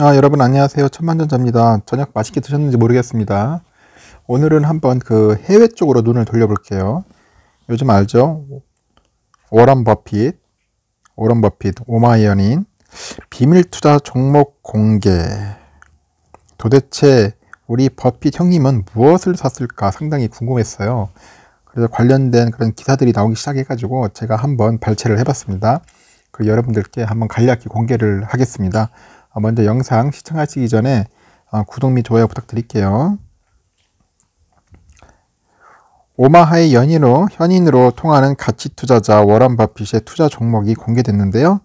아, 여러분 안녕하세요. 천만전자입니다. 저녁 맛있게 드셨는지 모르겠습니다. 오늘은 한번 그 해외 쪽으로 눈을 돌려볼게요. 요즘 알죠? 워런 버핏, 워런 버핏, 오마이 연인, 비밀 투자 종목 공개. 도대체 우리 버핏 형님은 무엇을 샀을까 상당히 궁금했어요. 그래서 관련된 그런 기사들이 나오기 시작해가지고 제가 한번 발췌를 해봤습니다. 그 여러분들께 한번 간략히 공개를 하겠습니다. 어, 먼저 영상 시청하시기 전에 어, 구독 및 좋아요 부탁드릴게요. 오마하의 연인으로 현인으로 통하는 가치 투자자 워런 버핏의 투자 종목이 공개됐는데요.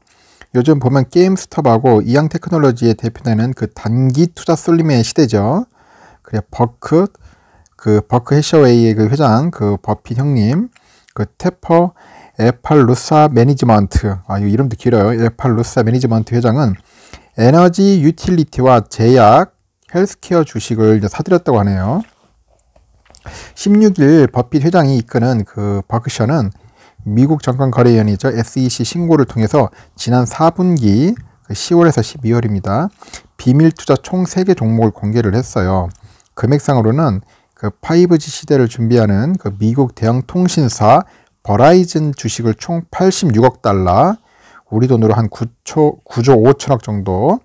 요즘 보면 게임스톱하고 이양 테크놀로지의 대표되는 그 단기 투자 쏠림의 시대죠. 그래 버크 그 버크 해셔웨이의 그 회장 그 버핏 형님 그 테퍼 에팔루사 매니지먼트 아 이 이름도 길어요. 에팔루사 매니지먼트 회장은 에너지 유틸리티와 제약, 헬스케어 주식을 사들였다고 하네요. 16일 버핏 회장이 이끄는 그 버크셔는 미국 정권거래위원회죠. SEC 신고를 통해서 지난 4분기 10월에서 그 12월입니다. 비밀 투자 총 3개 종목을 공개를 했어요. 금액상으로는 그 5G 시대를 준비하는 그 미국 대형 통신사 버라이즌 주식을 총 86억 달러, 우리 돈으로 한 9초, 9조 5천억 정도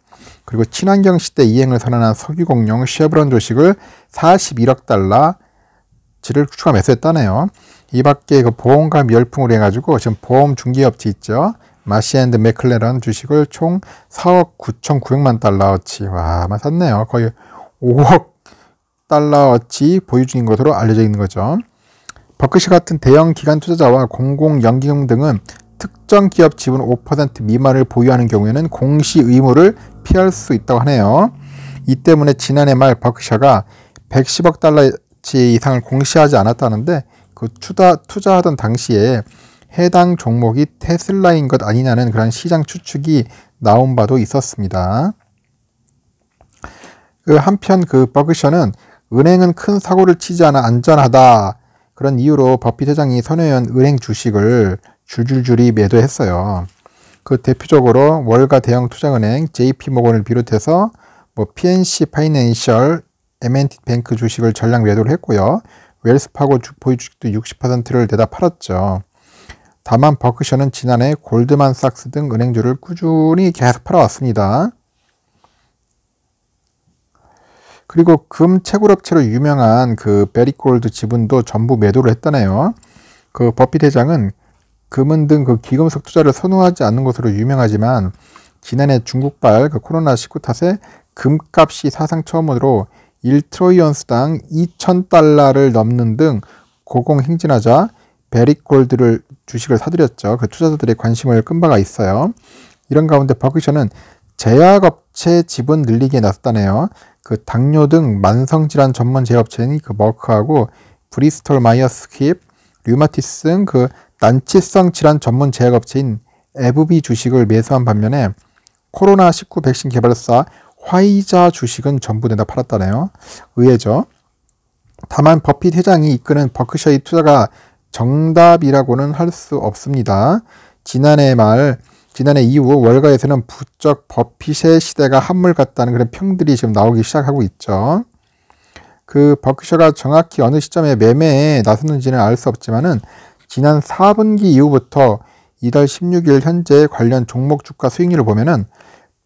그리고 친환경 시대 이행을 선언한 석유공룡 쉐브론 주식을 41억 달러치를 추가 매수했다네요. 이 밖에 그보험감 열풍으로 해가지고 지금 보험 중개업체 있죠. 마시앤드 맥클레런 주식을 총 4억 9,900만 달러어치 와, 만 샀네요. 거의 5억 달러어치 보유 중인 것으로 알려져 있는 거죠. 버크시 같은 대형 기관 투자자와 공공 연기금 등은 특정 기업 지분 5% 미만을 보유하는 경우에는 공시 의무를 피할 수 있다고 하네요. 이 때문에 지난해 말 버크셔가 110억 달러치 이상을 공시하지 않았다는데 그 투자, 투자하던 당시에 해당 종목이 테슬라인 것 아니냐는 그런 시장 추측이 나온 바도 있었습니다. 그 한편 그버그셔는 은행은 큰 사고를 치지 않아 안전하다 그런 이유로 버핏 회장이 선회연 은행 주식을 줄줄줄이 매도했어요. 그 대표적으로 월가 대형 투자은행 JP모건을 비롯해서 뭐 PNC 파이낸셜, M&T 뱅크 주식을 전량 매도를 했고요. 웰스파고 주포의 주식도 60%를 내다 팔았죠. 다만 버크셔는 지난해 골드만삭스 등 은행주를 꾸준히 계속 팔아왔습니다. 그리고 금 채굴업체로 유명한 그 베리골드 지분도 전부 매도를 했다네요. 그 버핏 회장은 금은 등 그 기금속 투자를 선호하지 않는 것으로 유명하지만 지난해 중국발 그 코로나19 탓에 금값이 사상 처음으로 1트로이언스당 2,000달러를 넘는 등 고공행진하자 베릭골드를 주식을 사들였죠. 그 투자자들의 관심을 끈 바가 있어요. 이런 가운데 버크셔는 제약업체 지분 늘리기에 나섰다네요. 그 당뇨 등 만성질환 전문 제약업체인 그 머크하고 브리스톨 마이어스 킵, 류마티슨 그 난치성 질환 전문 제약업체인 에브비 주식을 매수한 반면에 코로나19 백신 개발사 화이자 주식은 전부 내다 팔았다네요. 의외죠. 다만 버핏 회장이 이끄는 버크셔의 투자가 정답이라고는 할 수 없습니다. 지난해 말 지난해 이후 월가에서는 부쩍 버핏의 시대가 한물 같다는 그런 평들이 지금 나오기 시작하고 있죠. 그 버크셔가 정확히 어느 시점에 매매에 나섰는지는 알 수 없지만은 지난 4분기 이후부터 이달 16일 현재 관련 종목 주가 수익률을 보면은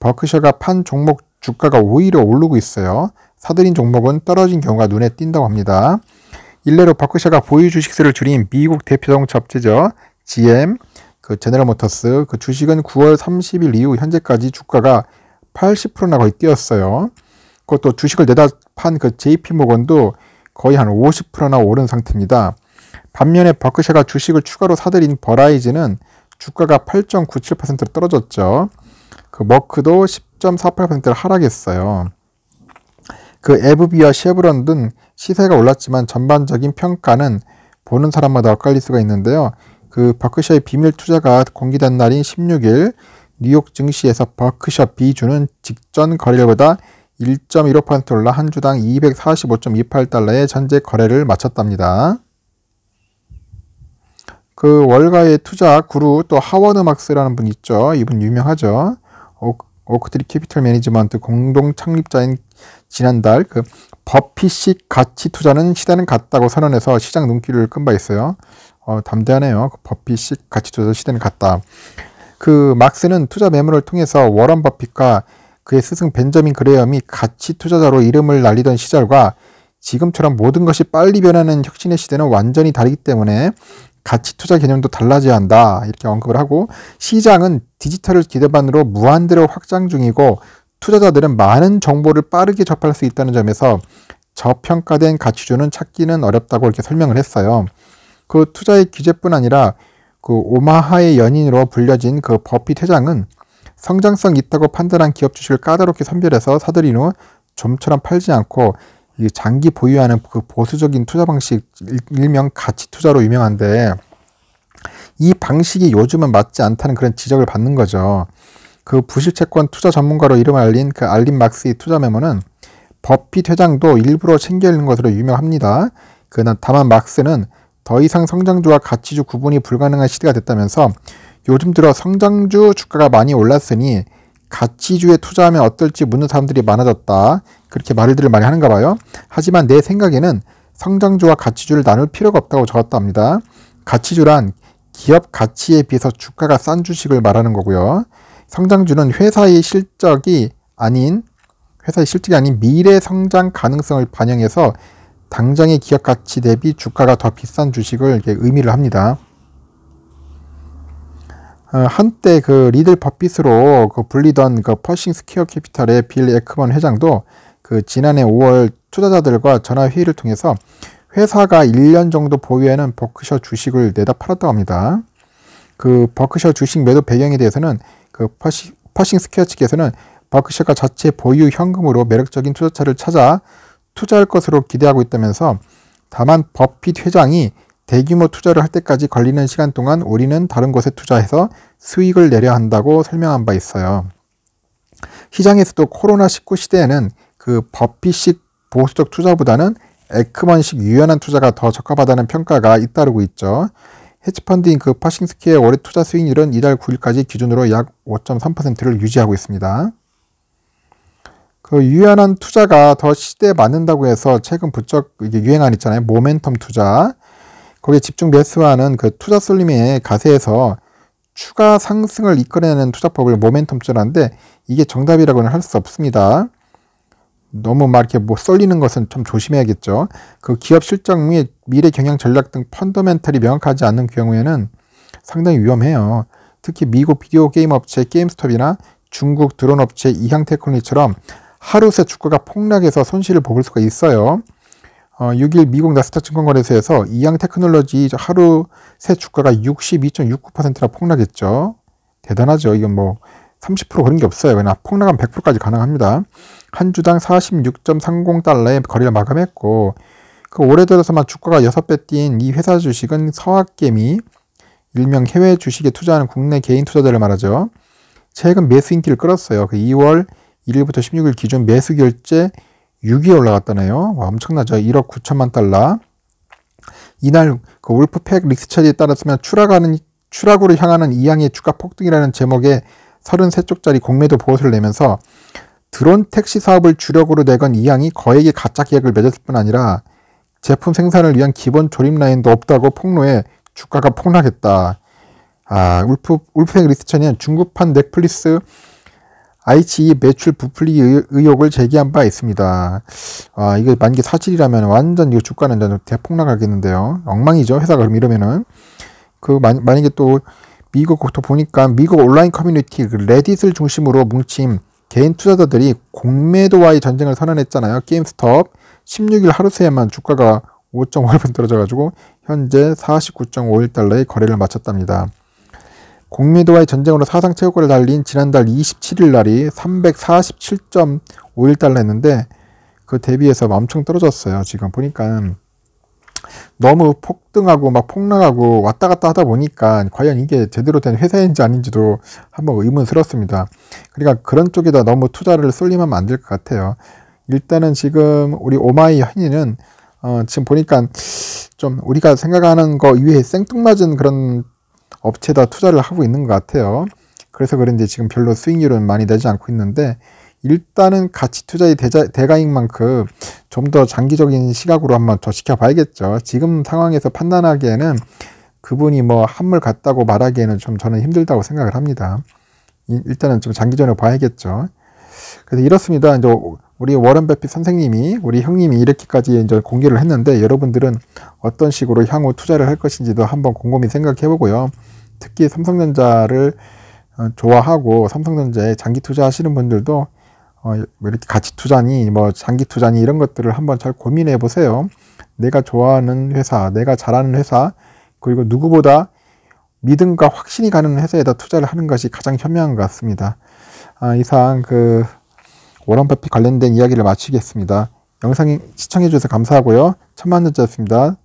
버크셔가 판 종목 주가가 오히려 오르고 있어요. 사들인 종목은 떨어진 경우가 눈에 띈다고 합니다. 일례로 버크셔가 보유 주식수를 줄인 미국 대표 자동차 업체죠. GM, 그 제네럴모터스 그 주식은 9월 30일 이후 현재까지 주가가 80%나 거의 뛰었어요. 그것도 주식을 내다 판 그 JP모건도 거의 한 50%나 오른 상태입니다. 반면에 버크셔가 주식을 추가로 사들인 버라이즈는 주가가 8.97%로 떨어졌죠. 그 머크도 10.48%를 하락했어요. 그 에브비와 쉐브런등 시세가 올랐지만 전반적인 평가는 보는 사람마다 엇갈릴 수가 있는데요. 그 버크셔의 비밀 투자가 공개된 날인 16일 뉴욕 증시에서 버크셔 비주는 직전 거래보다1.15% 올라 한 주당 245.28달러의 전제 거래를 마쳤답니다. 그 월가의 투자 구루 또 하워드 막스라는 분 있죠. 이분 유명하죠. 오크트리 캐피털 매니지먼트 공동 창립자인 지난달 그 버핏식 가치 투자는 시대는 같다고 선언해서 시장 눈길을 끈 바 있어요. 어, 담대하네요. 그 버핏식 가치 투자 시대는 같다. 그 막스는 투자 매물을 통해서 워런 버핏과 그의 스승 벤저민 그레엄이 가치 투자자로 이름을 날리던 시절과 지금처럼 모든 것이 빨리 변하는 혁신의 시대는 완전히 다르기 때문에 가치 투자 개념도 달라져야 한다. 이렇게 언급을 하고 시장은 디지털을 기대반으로 무한대로 확장 중이고 투자자들은 많은 정보를 빠르게 접할 수 있다는 점에서 저평가된 가치주는 찾기는 어렵다고 이렇게 설명을 했어요. 그 투자의 규제뿐 아니라 그 오마하의 연인으로 불려진 그 버핏 회장은 성장성 있다고 판단한 기업 주식을 까다롭게 선별해서 사들인 후 좀처럼 팔지 않고 장기 보유하는 그 보수적인 투자 방식 일명 가치 투자로 유명한데 이 방식이 요즘은 맞지 않다는 그런 지적을 받는 거죠. 그 부실 채권 투자 전문가로 이름 을 알린 그 알린 막스의 투자 메모는 버핏 회장도 일부러 챙겨 읽는 것으로 유명합니다. 그는 다만 막스는 더 이상 성장주와 가치주 구분이 불가능한 시대가 됐다면서 요즘 들어 성장주 주가가 많이 올랐으니 가치주에 투자하면 어떨지 묻는 사람들이 많아졌다. 그렇게 말들을 많이 하는가 봐요. 하지만 내 생각에는 성장주와 가치주를 나눌 필요가 없다고 적었답니다. 가치주란 기업 가치에 비해서 주가가 싼 주식을 말하는 거고요. 성장주는 회사의 실적이 아닌 회사의 실적이 아닌 미래 성장 가능성을 반영해서 당장의 기업 가치 대비 주가가 더 비싼 주식을 의미를 합니다. 어, 한때 그 리들 퍼핏으로 그 불리던 그 퍼싱 스퀘어 캐피탈의빌 에크먼 회장도 그 지난해 5월 투자자들과 전화 회의를 통해서 회사가 1년 정도 보유하는 버크셔 주식을 내다 팔았다고 합니다. 그 버크셔 주식 매도 배경에 대해서는 그 퍼시, 퍼싱 스퀘어 측에서는 버크셔가 자체 보유 현금으로 매력적인 투자처를 찾아 투자할 것으로 기대하고 있다면서 다만 버핏 회장이 대규모 투자를 할 때까지 걸리는 시간 동안 우리는 다른 곳에 투자해서 수익을 내려 한다고 설명한 바 있어요. 시장에서도 코로나19 시대에는 그 버핏식 보수적 투자보다는 에크먼식 유연한 투자가 더 적합하다는 평가가 잇따르고 있죠. 헤지펀드인 그 파싱스키의 월요 투자 수익률은 이달 9일까지 기준으로 약 5.3%를 유지하고 있습니다. 그 유연한 투자가 더 시대에 맞는다고 해서 최근 부쩍 이게 유행한 있잖아요. 모멘텀 투자. 거기에 집중 매수하는 그 투자 쏠림의 가세에서 추가 상승을 이끌어내는 투자법을 모멘텀 투자는데 이게 정답이라고는 할 수 없습니다. 너무 막 이렇게 뭐 쏠리는 것은 좀 조심해야겠죠. 그 기업 실적 및 미래 경영 전략 등 펀더멘털이 명확하지 않는 경우에는 상당히 위험해요. 특히 미국 비디오 게임 업체 게임스톱이나 중국 드론 업체 이향테크놀처럼 하루 새 주가가 폭락해서 손실을 보일 수가 있어요. 어, 6일 미국 나스닥 증권거래소에서 이양테크놀로지 하루 새 주가가 62.69%나 폭락했죠. 대단하죠. 이건 뭐 30% 그런 게 없어요. 그냥 폭락은 100%까지 가능합니다. 한 주당 4 6 3 0달러에 거래를 마감했고 그 올해 들어서만 주가가 6배 뛴 이 회사 주식은 서학개미 일명 해외 주식에 투자하는 국내 개인 투자자를 말하죠. 최근 매수 인기를 끌었어요. 그 2월 1일부터 16일 기준 매수 결제 6위에 올라갔다네요. 와, 엄청나죠. 1억 9천만 달러. 이날 그 울프팩 리스처리에 따랐으면 추락하는 추락으로 향하는 이양의 주가 폭등이라는 제목의 33쪽짜리 공매도 보고서를 내면서 드론 택시 사업을 주력으로 내건 이양이 거액의 가짜 계약을 맺었을 뿐 아니라 제품 생산을 위한 기본 조립 라인도 없다고 폭로해 주가가 폭락했다. 아, 울프, 울프행 리스천은 중국판 넷플릭스 IHE 매출 부풀리 의혹을 제기한 바 있습니다. 아, 이거 만기 사실이라면 완전 이거 주가는 완 대폭락하겠는데요. 엉망이죠. 회사가 그럼 이러면은. 그 만, 만약에 또 미국 또 보니까 미국 온라인 커뮤니티 그 레딧을 중심으로 뭉침 개인 투자자들이 공매도와의 전쟁을 선언했잖아요. 게임스톱 16일 하루 새에만 주가가 5.5% 떨어져가지고 현재 49.51달러의 거래를 마쳤답니다. 공매도와의 전쟁으로 사상 최고를 가 달린 지난달 27일 날이 347.51달러였는데 그 대비해서 엄청 떨어졌어요. 지금 보니까 너무 폭등하고 막 폭락하고 왔다 갔다 하다 보니까 과연 이게 제대로 된 회사인지 아닌지도 한번 의문스럽습니다. 그러니까 그런 쪽에다 너무 투자를 쏠리면 안 될 것 같아요. 일단은 지금 우리 오마이 현이는 어, 지금 보니까 좀 우리가 생각하는 거 이외에 생뚱맞은 그런 업체에다 투자를 하고 있는 것 같아요. 그래서 그런지 지금 별로 수익률은 많이 내지 않고 있는데 일단은 가치 투자의 대자, 대가인만큼좀 더 장기적인 시각으로 한번 더 지켜봐야겠죠. 지금 상황에서 판단하기에는 그분이 뭐 한물 갔다고 말하기에는 좀 저는 힘들다고 생각을 합니다. 일단은 좀장기적으로 봐야겠죠. 그래서 이렇습니다. 이제 우리 워런 베핏 선생님이 우리 형님이 이렇게까지 이제 공개를 했는데 여러분들은 어떤 식으로 향후 투자를 할 것인지도 한번 곰곰이 생각해 보고요. 특히 삼성전자를 어, 좋아하고 삼성전자에 장기 투자하시는 분들도 어, 이렇게 가치 투자니 뭐 장기 투자니 이런 것들을 한번 잘 고민해 보세요. 내가 좋아하는 회사, 내가 잘하는 회사, 그리고 누구보다 믿음과 확신이 가는 회사에다 투자를 하는 것이 가장 현명한 것 같습니다. 아, 이상 그 워런 버핏 관련된 이야기를 마치겠습니다. 영상 시청해 주셔서 감사하고요. 천만 원짜였습니다.